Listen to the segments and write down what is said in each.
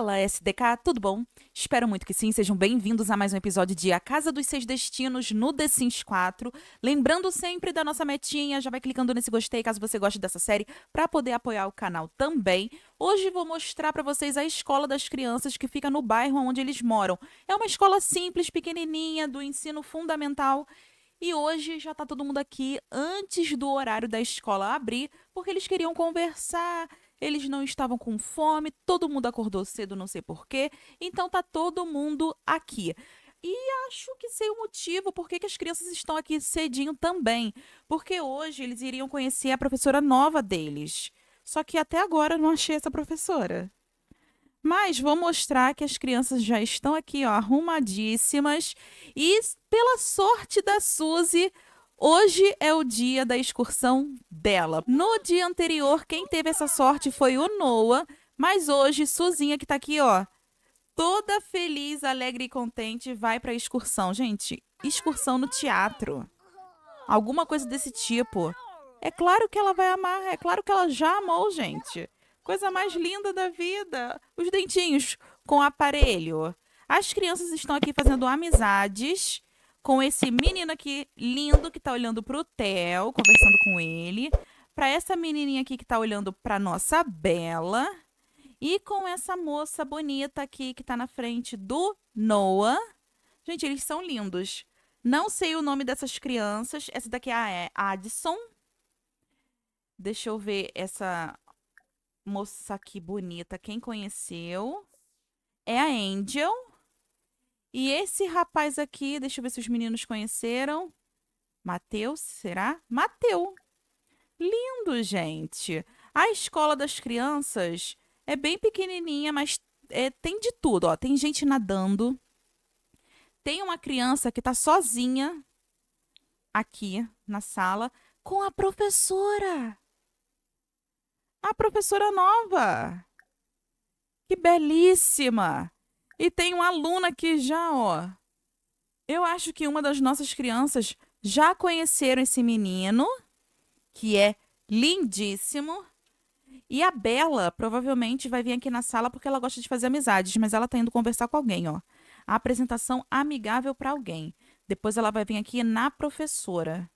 Fala, SDK, tudo bom? Espero muito que sim. Sejam bem-vindos a mais um episódio de A Casa dos Seis Destinos no The Sims 4. Lembrando sempre da nossa metinha, já vai clicando nesse gostei caso você goste dessa série para poder apoiar o canal também. Hoje vou mostrar para vocês a escola das crianças que fica no bairro onde eles moram. É uma escola simples, pequenininha, do ensino fundamental. E hoje já está todo mundo aqui antes do horário da escola abrir, porque eles queriam conversar, eles não estavam com fome, todo mundo acordou cedo, não sei porquê, então tá todo mundo aqui. E acho que sei o motivo por que as crianças estão aqui cedinho também. Porque hoje eles iriam conhecer a professora nova deles. Só que até agora não achei essa professora. Mas vou mostrar que as crianças já estão aqui, ó, arrumadíssimas. E, pela sorte da Suzy, Hoje é o dia da excursão dela. No dia anterior, quem teve essa sorte foi o Noah, mas hoje, Suzinha, que tá aqui, ó, toda feliz, alegre e contente, vai pra excursão. Gente, excursão no teatro. Alguma coisa desse tipo. É claro que ela vai amar, é claro que ela já amou, gente. Coisa mais linda da vida. Os dentinhos com aparelho. As crianças estão aqui fazendo amizades com esse menino aqui lindo que tá olhando pro Theo, conversando com ele, para essa menininha aqui que tá olhando pra nossa Bela e com essa moça bonita aqui que tá na frente do Noah. Gente, eles são lindos. Não sei o nome dessas crianças. Essa daqui é a é Addison. Deixa eu ver essa moça aqui bonita. Quem conheceu? É a Angel. E esse rapaz aqui, deixa eu ver se os meninos conheceram. Mateus, será? Mateu. Lindo, gente. A escola das crianças é bem pequenininha, mas é, tem de tudo. Ó. Tem gente nadando. Tem uma criança que está sozinha aqui na sala com a professora. A professora nova. Que belíssima! E tem uma aluna que já, ó. Eu acho que uma das nossas crianças já conheceram esse menino, que é lindíssimo. E a Bela provavelmente vai vir aqui na sala porque ela gosta de fazer amizades, mas ela tá indo conversar com alguém, ó. A apresentação amigável para alguém. Depois ela vai vir aqui na professora.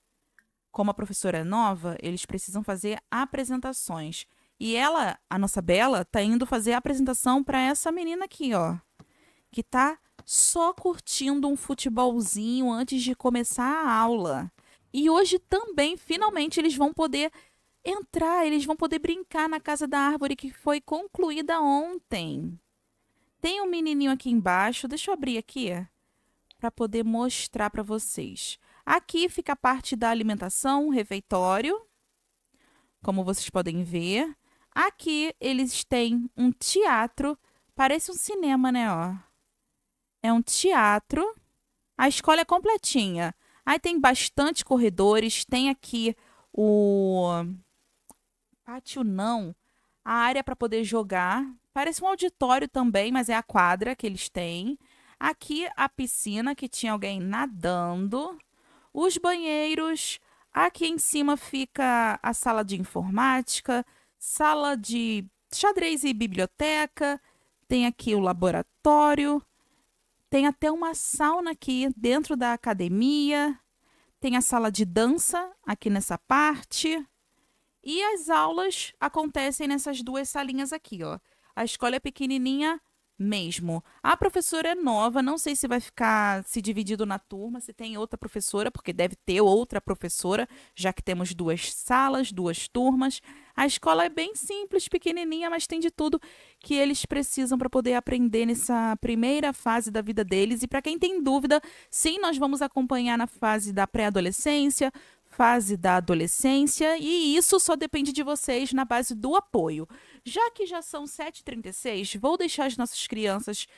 Como a professora é nova, eles precisam fazer apresentações. E ela, a nossa Bela, tá indo fazer a apresentação para essa menina aqui, ó que tá só curtindo um futebolzinho antes de começar a aula. E hoje também, finalmente, eles vão poder entrar, eles vão poder brincar na Casa da Árvore que foi concluída ontem. Tem um menininho aqui embaixo, deixa eu abrir aqui para poder mostrar para vocês. Aqui fica a parte da alimentação, refeitório, como vocês podem ver. Aqui eles têm um teatro, parece um cinema, né, ó é um teatro. A escola é completinha. Aí tem bastante corredores, tem aqui o pátio não, a área para poder jogar. Parece um auditório também, mas é a quadra que eles têm. Aqui a piscina que tinha alguém nadando, os banheiros, aqui em cima fica a sala de informática, sala de xadrez e biblioteca, tem aqui o laboratório, tem até uma sauna aqui dentro da academia. Tem a sala de dança aqui nessa parte. E as aulas acontecem nessas duas salinhas aqui, ó. A escola é pequenininha, mesmo. A professora é nova, não sei se vai ficar se dividido na turma, se tem outra professora, porque deve ter outra professora, já que temos duas salas, duas turmas. A escola é bem simples, pequenininha, mas tem de tudo que eles precisam para poder aprender nessa primeira fase da vida deles. E para quem tem dúvida, sim, nós vamos acompanhar na fase da pré-adolescência, fase da adolescência, e isso só depende de vocês na base do apoio. Já que já são 7h36, vou deixar as nossas crianças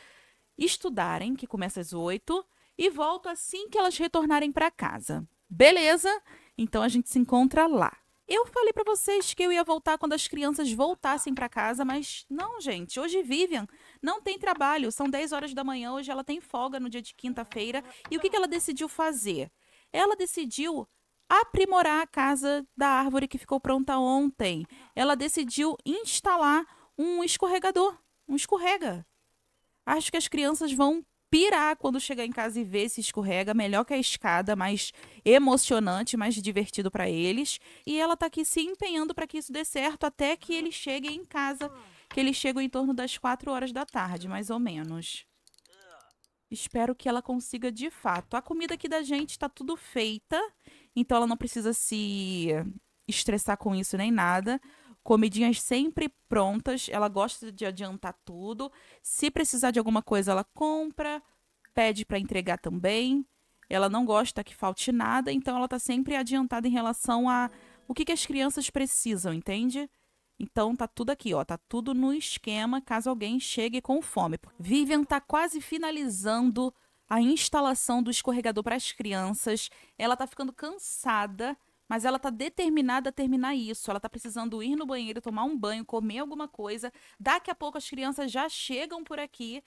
estudarem, que começa às 8 e volto assim que elas retornarem para casa. Beleza? Então a gente se encontra lá. Eu falei para vocês que eu ia voltar quando as crianças voltassem para casa, mas não, gente. Hoje Vivian não tem trabalho. São 10 horas da manhã, hoje ela tem folga no dia de quinta-feira. E o que, que ela decidiu fazer? Ela decidiu aprimorar a casa da árvore que ficou pronta ontem. Ela decidiu instalar um escorregador, um escorrega. Acho que as crianças vão pirar quando chegar em casa e ver esse escorrega, melhor que a escada, mais emocionante, mais divertido para eles. E ela está aqui se empenhando para que isso dê certo até que eles cheguem em casa, que eles chegam em torno das 4 horas da tarde, mais ou menos. Espero que ela consiga de fato. A comida aqui da gente está tudo feita então ela não precisa se estressar com isso nem nada. Comidinhas sempre prontas, ela gosta de adiantar tudo. Se precisar de alguma coisa, ela compra, pede para entregar também. Ela não gosta que falte nada, então ela tá sempre adiantada em relação a o que, que as crianças precisam, entende? Então tá tudo aqui, ó, tá tudo no esquema caso alguém chegue com fome. Vivian tá quase finalizando a instalação do escorregador para as crianças. Ela está ficando cansada, mas ela está determinada a terminar isso. Ela está precisando ir no banheiro, tomar um banho, comer alguma coisa. Daqui a pouco as crianças já chegam por aqui,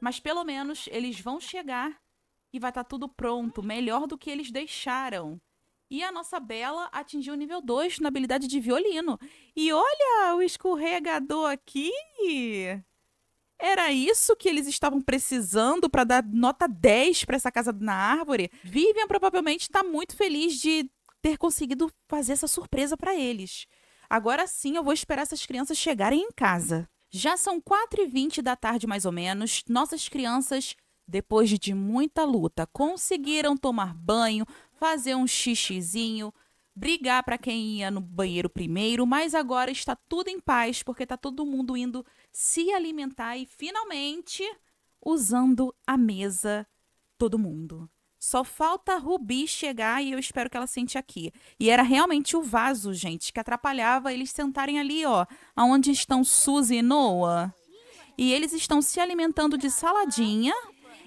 mas pelo menos eles vão chegar e vai estar tá tudo pronto, melhor do que eles deixaram. E a nossa Bela atingiu o nível 2 na habilidade de violino. E olha o escorregador aqui! Era isso que eles estavam precisando para dar nota 10 para essa casa na árvore? Vivian provavelmente está muito feliz de ter conseguido fazer essa surpresa para eles. Agora sim eu vou esperar essas crianças chegarem em casa. Já são 4h20 da tarde, mais ou menos. Nossas crianças, depois de muita luta, conseguiram tomar banho, fazer um xixizinho, brigar para quem ia no banheiro primeiro, mas agora está tudo em paz porque está todo mundo indo se alimentar e finalmente usando a mesa todo mundo. Só falta a Rubi chegar e eu espero que ela sente aqui. E era realmente o vaso, gente, que atrapalhava eles sentarem ali, ó, aonde estão Suzy e Noah. E eles estão se alimentando de saladinha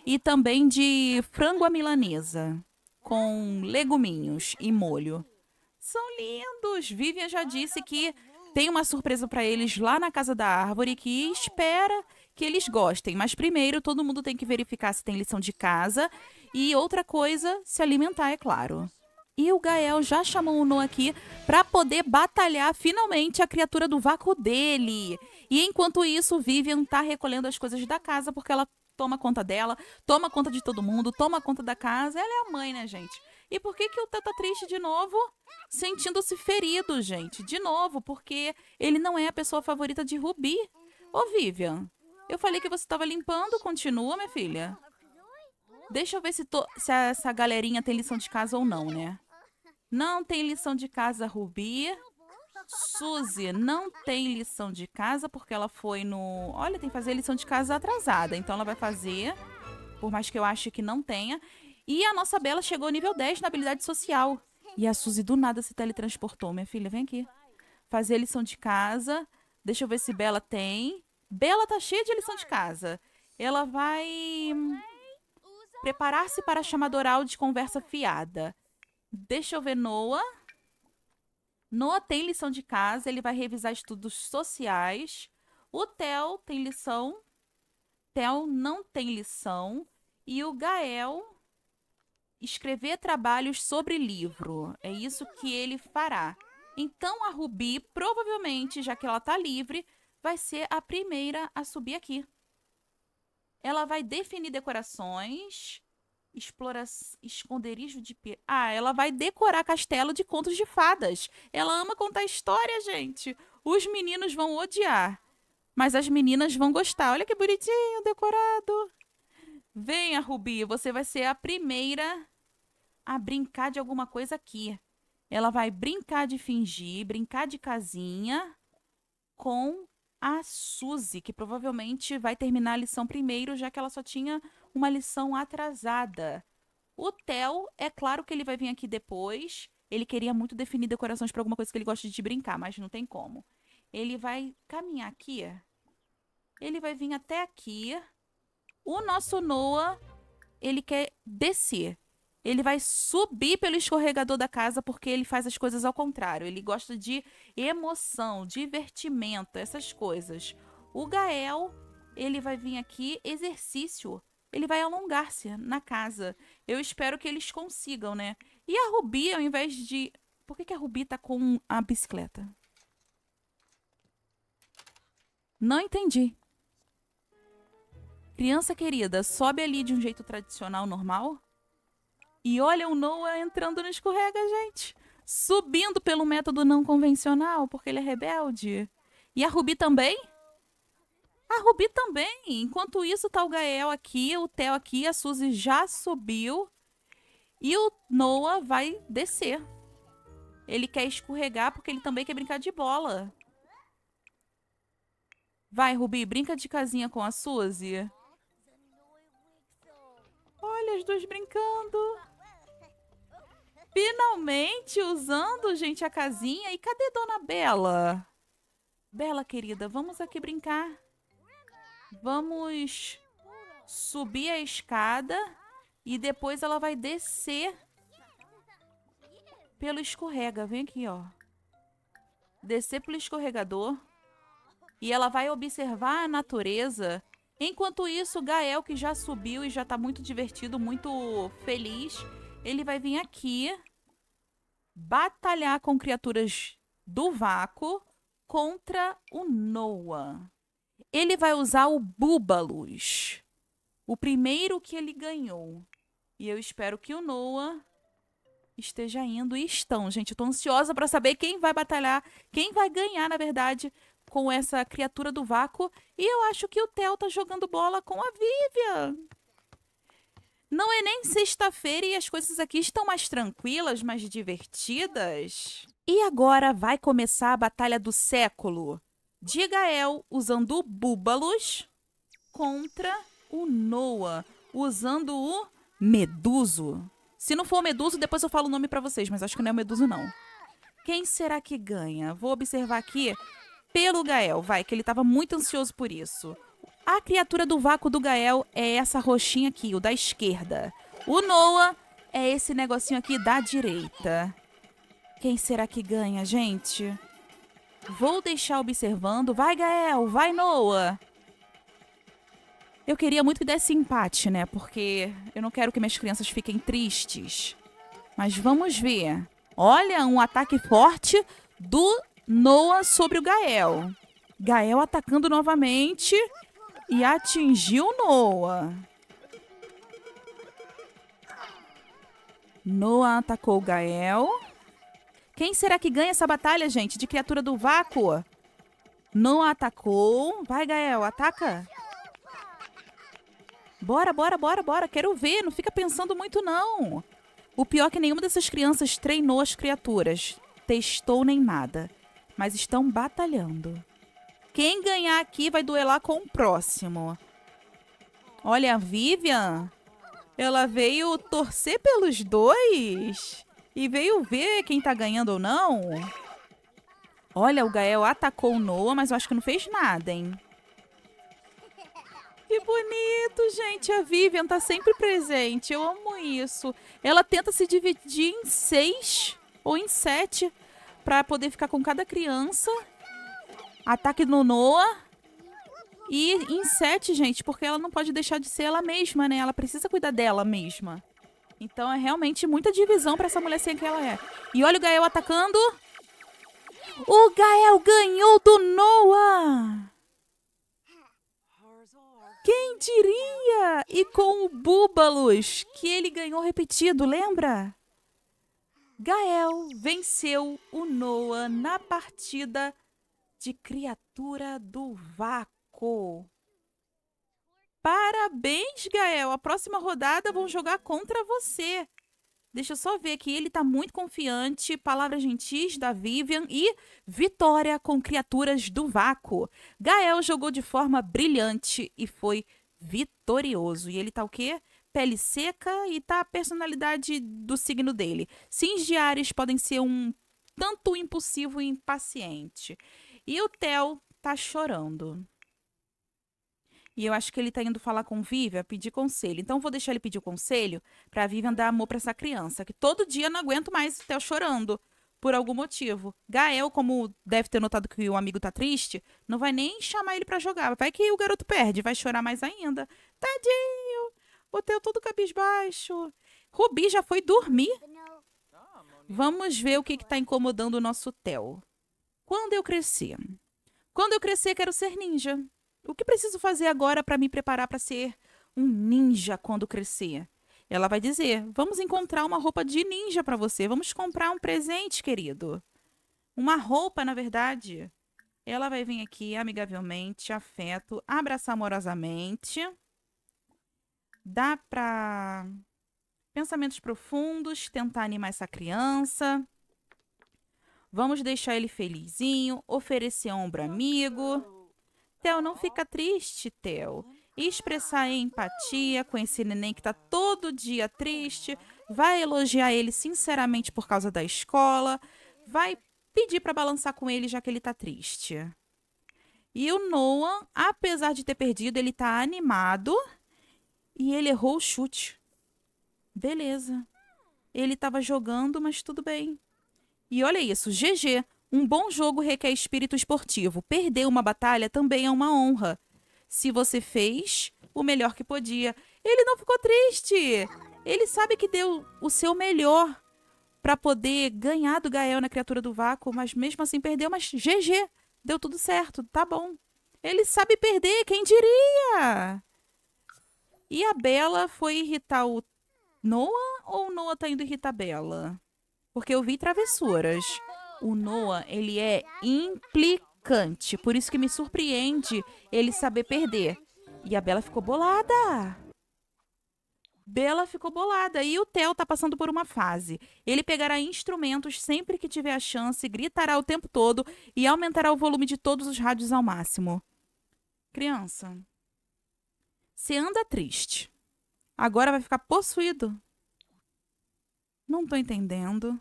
e também de frango à milanesa com leguminhos e molho são lindos. Vivian já disse tá que tem uma surpresa para eles lá na Casa da Árvore que espera que eles gostem. Mas primeiro, todo mundo tem que verificar se tem lição de casa. E outra coisa, se alimentar, é claro. E o Gael já chamou o Noah aqui para poder batalhar finalmente a criatura do vácuo dele. E enquanto isso, Vivian tá recolhendo as coisas da casa porque ela toma conta dela, toma conta de todo mundo, toma conta da casa. Ela é a mãe, né, gente? E por que, que o Tata tá triste de novo? Sentindo-se ferido, gente. De novo, porque ele não é a pessoa favorita de Rubi. Ô, Vivian, eu falei que você estava limpando. Continua, minha filha. Deixa eu ver se, se essa galerinha tem lição de casa ou não, né? Não tem lição de casa, Rubi. Suzy não tem lição de casa porque ela foi no... Olha, tem que fazer lição de casa atrasada. Então ela vai fazer, por mais que eu ache que não tenha. E a nossa Bela chegou ao nível 10 na habilidade social. E a Suzy do nada se teletransportou. Minha filha, vem aqui. Fazer lição de casa. Deixa eu ver se Bela tem. Bela tá cheia de lição de casa. Ela vai hum, preparar-se para a chamada oral de conversa fiada. Deixa eu ver Noah. Noah tem lição de casa, ele vai revisar estudos sociais. O Theo tem lição. Theo não tem lição. E o Gael escrever trabalhos sobre livro. É isso que ele fará. Então a Rubi, provavelmente, já que ela está livre, vai ser a primeira a subir aqui. Ela vai definir decorações, explorar esconderijo de... Ah, ela vai decorar castelo de contos de fadas. Ela ama contar história, gente. Os meninos vão odiar, mas as meninas vão gostar. Olha que bonitinho decorado. Venha, Rubi, você vai ser a primeira a brincar de alguma coisa aqui. Ela vai brincar de fingir, brincar de casinha com a Suzy, que provavelmente vai terminar a lição primeiro, já que ela só tinha uma lição atrasada. O Theo, é claro que ele vai vir aqui depois. Ele queria muito definir decorações para alguma coisa que ele gosta de brincar, mas não tem como. Ele vai caminhar aqui. Ele vai vir até aqui. O nosso Noah, ele quer descer. Ele vai subir pelo escorregador da casa porque ele faz as coisas ao contrário. Ele gosta de emoção, divertimento, essas coisas. O Gael, ele vai vir aqui, exercício. Ele vai alongar-se na casa. Eu espero que eles consigam, né? E a Rubi, ao invés de. Por que, que a Rubi tá com a bicicleta? Não entendi. Criança querida, sobe ali de um jeito tradicional, normal? E olha o Noah entrando no escorrega, gente. Subindo pelo método não convencional, porque ele é rebelde. E a Rubi também? A Rubi também. Enquanto isso, tá o Gael aqui, o Theo aqui, a Suzy já subiu. E o Noah vai descer. Ele quer escorregar porque ele também quer brincar de bola. Vai, Rubi, brinca de casinha com a Suzy. Olha, os dois brincando. Finalmente usando, gente, a casinha. E cadê Dona Bela? Bela, querida, vamos aqui brincar. Vamos subir a escada e depois ela vai descer pelo escorrega. Vem aqui, ó. Descer pelo escorregador e ela vai observar a natureza. Enquanto isso, Gael, que já subiu e já tá muito divertido, muito feliz, ele vai vir aqui batalhar com criaturas do vácuo contra o Noah. Ele vai usar o Búbalos. O primeiro que ele ganhou. E eu espero que o Noah esteja indo e estão, gente. Eu tô ansiosa para saber quem vai batalhar, quem vai ganhar, na verdade, com essa criatura do vácuo. E eu acho que o Theo tá jogando bola com a Vivian. Não é nem sexta-feira e as coisas aqui estão mais tranquilas, mais divertidas. E agora vai começar a batalha do século. Digael usando o Búbalos contra o Noah usando o Meduso. Se não for o Meduso, depois eu falo o nome para vocês, mas acho que não é o Meduso não. Quem será que ganha? Vou observar aqui pelo Gael, vai, que ele estava muito ansioso por isso. A criatura do vácuo do Gael é essa roxinha aqui, o da esquerda. O Noah é esse negocinho aqui da direita. Quem será que ganha, gente? Vou deixar observando. Vai, Gael! Vai, Noah! Eu queria muito que desse empate, né? Porque eu não quero que minhas crianças fiquem tristes. Mas vamos ver. Olha, um ataque forte do Noah sobre o Gael. Gael atacando novamente e atingiu Noa. Noa atacou Gael. Quem será que ganha essa batalha, gente? De criatura do vácuo? Noa atacou. Vai, Gael, ataca. Bora, bora, bora, bora. Quero ver. Não fica pensando muito, não. O pior é que nenhuma dessas crianças treinou as criaturas, testou nem nada, mas estão batalhando. Quem ganhar aqui vai duelar com o próximo. Olha, a Vivian, ela veio torcer pelos dois e veio ver quem tá ganhando ou não. Olha, o Gael atacou o Noah, mas eu acho que não fez nada, hein? Que bonito, gente. A Vivian tá sempre presente. Eu amo isso. Ela tenta se dividir em seis ou em sete para poder ficar com cada criança Ataque no Noah. E em 7, gente, porque ela não pode deixar de ser ela mesma, né? Ela precisa cuidar dela mesma. Então é realmente muita divisão para essa mulher sem que ela é. E olha o Gael atacando. O Gael ganhou do Noah! Quem diria? E com o Búbalos, que ele ganhou repetido, lembra? Gael venceu o Noah na partida de criatura do vácuo. Parabéns, Gael. A próxima rodada vão jogar contra você. Deixa eu só ver aqui. Ele tá muito confiante. Palavras gentis da Vivian e vitória com criaturas do vácuo. Gael jogou de forma brilhante e foi vitorioso. E ele tá o quê? Pele seca e tá a personalidade do signo dele. Sims Ares podem ser um tanto impulsivo e impaciente. E o Theo tá chorando. E eu acho que ele tá indo falar com Vivian, pedir conselho. Então vou deixar ele pedir o conselho pra Vivian dar amor para essa criança, que todo dia não aguento mais o Theo chorando por algum motivo. Gael, como deve ter notado que o amigo tá triste, não vai nem chamar ele para jogar. Vai que o garoto perde, vai chorar mais ainda. Tadinho! O Theo todo cabisbaixo. Rubi já foi dormir. Vamos ver o que está incomodando o nosso Theo. Quando eu crescer? Quando eu crescer, quero ser ninja. O que preciso fazer agora para me preparar para ser um ninja quando crescer? Ela vai dizer: Vamos encontrar uma roupa de ninja para você. Vamos comprar um presente, querido. Uma roupa, na verdade. Ela vai vir aqui amigavelmente, afeto, abraçar amorosamente. Dá para pensamentos profundos, tentar animar essa criança. Vamos deixar ele felizinho, oferecer ombro amigo. Theo, não fica triste, Theo. Expressar empatia com esse neném que tá todo dia triste. Vai elogiar ele sinceramente por causa da escola. Vai pedir para balançar com ele já que ele tá triste. E o Noah, apesar de ter perdido, ele tá animado e ele errou o chute. Beleza. Ele tava jogando, mas tudo bem. E olha isso, GG. Um bom jogo requer espírito esportivo. Perder uma batalha também é uma honra. Se você fez o melhor que podia, ele não ficou triste. Ele sabe que deu o seu melhor para poder ganhar do Gael na criatura do vácuo, mas mesmo assim perdeu, mas GG, deu tudo certo, tá bom. Ele sabe perder, quem diria? E a Bela foi irritar o Noah ou o Noah tá indo irritar a Bela? porque eu vi travessuras. O Noah, ele é implicante, por isso que me surpreende ele saber perder. E a Bela ficou bolada. Bela ficou bolada e o Theo tá passando por uma fase. Ele pegará instrumentos sempre que tiver a chance, gritará o tempo todo e aumentará o volume de todos os rádios ao máximo. Criança, você anda triste. Agora vai ficar possuído não tô entendendo.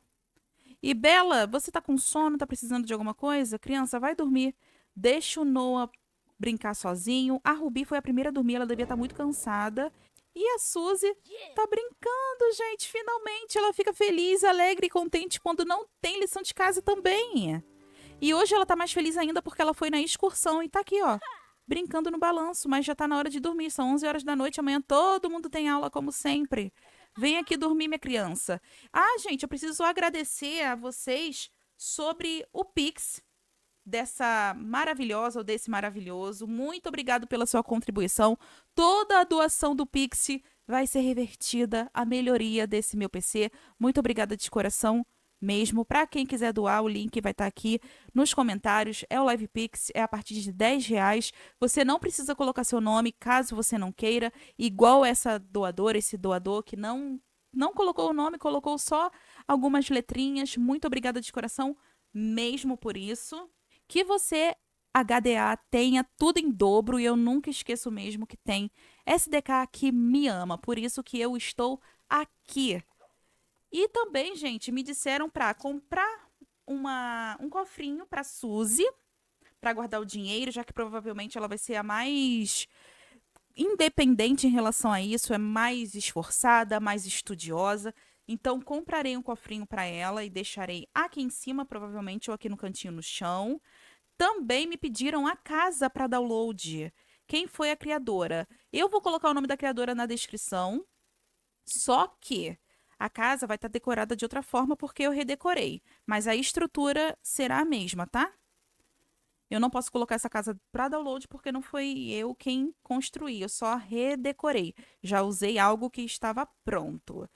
E Bela, você tá com sono, tá precisando de alguma coisa? Criança, vai dormir. Deixa o Noah brincar sozinho. A Rubi foi a primeira a dormir, ela devia estar tá muito cansada. E a Suzy tá brincando, gente. Finalmente ela fica feliz, alegre e contente quando não tem lição de casa também. E hoje ela tá mais feliz ainda porque ela foi na excursão e tá aqui, ó, brincando no balanço, mas já tá na hora de dormir. São 11 horas da noite, amanhã todo mundo tem aula como sempre. Vem aqui dormir, minha criança. Ah, gente, eu preciso agradecer a vocês sobre o Pix dessa maravilhosa ou desse maravilhoso. Muito obrigado pela sua contribuição. Toda a doação do Pix vai ser revertida à melhoria desse meu PC. Muito obrigada de coração mesmo. Para quem quiser doar, o link vai estar tá aqui nos comentários. É o LivePix é a partir de 10 reais. Você não precisa colocar seu nome, caso você não queira. Igual essa doadora, esse doador que não não colocou o nome, colocou só algumas letrinhas. Muito obrigada de coração mesmo por isso. Que você HDA tenha tudo em dobro e eu nunca esqueço mesmo que tem SDK que me ama, por isso que eu estou aqui e também, gente, me disseram para comprar uma, um cofrinho para Suzy, para guardar o dinheiro, já que provavelmente ela vai ser a mais independente em relação a isso, é mais esforçada, mais estudiosa. Então, comprarei um cofrinho para ela e deixarei aqui em cima, provavelmente, ou aqui no cantinho no chão. Também me pediram a casa para download. Quem foi a criadora? Eu vou colocar o nome da criadora na descrição. Só que a casa vai estar tá decorada de outra forma porque eu redecorei, mas a estrutura será a mesma, tá? Eu não posso colocar essa casa para download porque não foi eu quem construí, eu só redecorei. Já usei algo que estava pronto.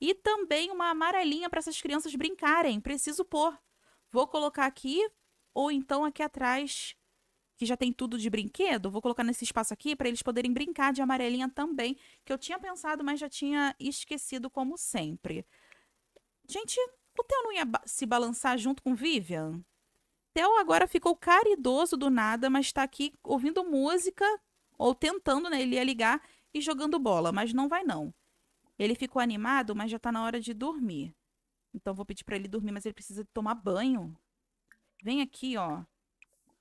E também uma amarelinha para essas crianças brincarem. Preciso pôr. Vou colocar aqui ou então aqui atrás que já tem tudo de brinquedo, vou colocar nesse espaço aqui para eles poderem brincar de amarelinha também, que eu tinha pensado, mas já tinha esquecido como sempre. Gente, o Theo não ia ba se balançar junto com Vivian? Theo agora ficou caridoso do nada, mas está aqui ouvindo música, ou tentando, né? Ele ia ligar e jogando bola, mas não vai não. Ele ficou animado, mas já está na hora de dormir. Então vou pedir para ele dormir, mas ele precisa tomar banho. Vem aqui, ó.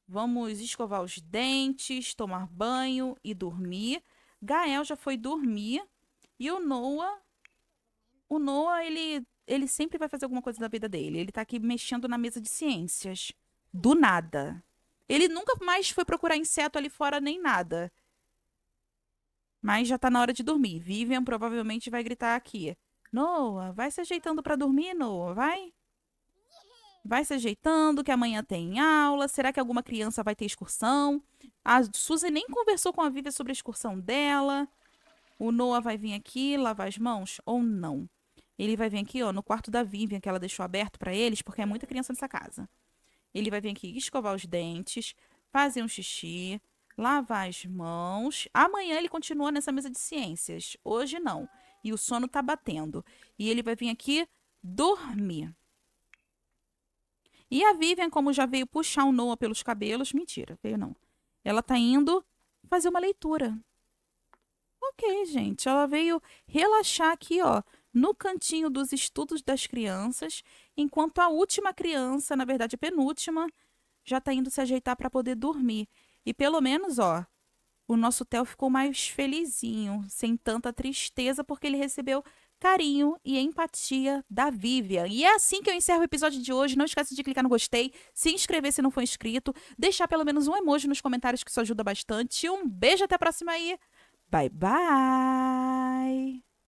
Vamos escovar os dentes, tomar banho e dormir. Gael já foi dormir e o Noah o Noah ele ele sempre vai fazer alguma coisa da vida dele. Ele tá aqui mexendo na mesa de ciências do nada. Ele nunca mais foi procurar inseto ali fora nem nada. Mas já tá na hora de dormir. Vivian provavelmente vai gritar aqui. Noah, vai se ajeitando para dormir, Noah, vai vai se ajeitando, que amanhã tem aula, será que alguma criança vai ter excursão? A Suzy nem conversou com a Vivi sobre a excursão dela. O Noah vai vir aqui lavar as mãos ou não? Ele vai vir aqui, ó, no quarto da Vivian, que ela deixou aberto para eles, porque é muita criança nessa casa. Ele vai vir aqui escovar os dentes, fazer um xixi, lavar as mãos. Amanhã ele continua nessa mesa de ciências. Hoje não. E o sono tá batendo. E ele vai vir aqui dormir. E a Vivian, como já veio puxar o Noah pelos cabelos, mentira, veio não. Ela tá indo fazer uma leitura. Ok, gente, ela veio relaxar aqui, ó, no cantinho dos estudos das crianças, enquanto a última criança, na verdade a penúltima, já tá indo se ajeitar para poder dormir. E pelo menos, ó, o nosso Theo ficou mais felizinho, sem tanta tristeza, porque ele recebeu carinho e empatia da Vivian. E é assim que eu encerro o episódio de hoje. Não esquece de clicar no gostei, se inscrever se não for inscrito, deixar pelo menos um emoji nos comentários que isso ajuda bastante. Um beijo até a próxima aí. Bye bye.